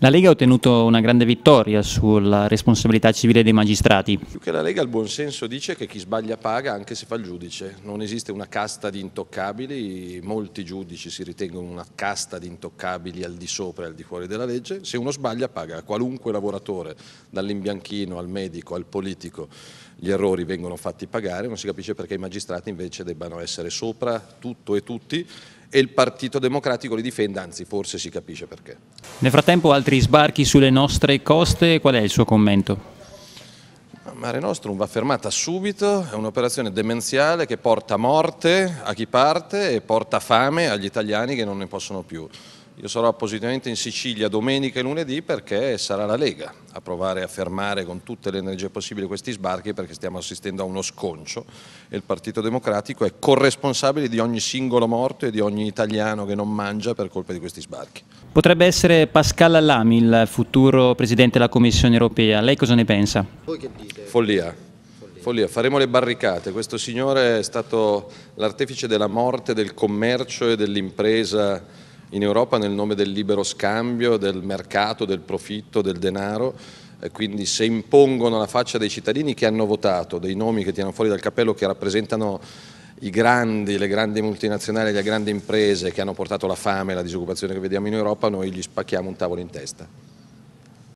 La Lega ha ottenuto una grande vittoria sulla responsabilità civile dei magistrati. Più che la Lega il buon senso dice che chi sbaglia paga anche se fa il giudice. Non esiste una casta di intoccabili, molti giudici si ritengono una casta di intoccabili al di sopra e al di fuori della legge. Se uno sbaglia paga, qualunque lavoratore, dall'imbianchino al medico al politico, gli errori vengono fatti pagare. Non si capisce perché i magistrati invece debbano essere sopra tutto e tutti e il Partito Democratico li difenda, anzi forse si capisce perché. Nel frattempo altri sbarchi sulle nostre coste, qual è il suo commento? Mare Nostrum va fermata subito, è un'operazione demenziale che porta morte a chi parte e porta fame agli italiani che non ne possono più. Io sarò appositamente in Sicilia domenica e lunedì perché sarà la Lega a provare a fermare con tutte le energie possibili questi sbarchi perché stiamo assistendo a uno sconcio e il Partito Democratico è corresponsabile di ogni singolo morto e di ogni italiano che non mangia per colpa di questi sbarchi. Potrebbe essere Pascal Allami il futuro Presidente della Commissione europea, lei cosa ne pensa? Voi che dite? Follia. Follia. Faremo le barricate, questo signore è stato l'artefice della morte, del commercio e dell'impresa in Europa nel nome del libero scambio, del mercato, del profitto, del denaro, eh, quindi se impongono alla faccia dei cittadini che hanno votato dei nomi che tirano fuori dal cappello che rappresentano i grandi, le grandi multinazionali, le grandi imprese che hanno portato la fame e la disoccupazione che vediamo in Europa, noi gli spacchiamo un tavolo in testa.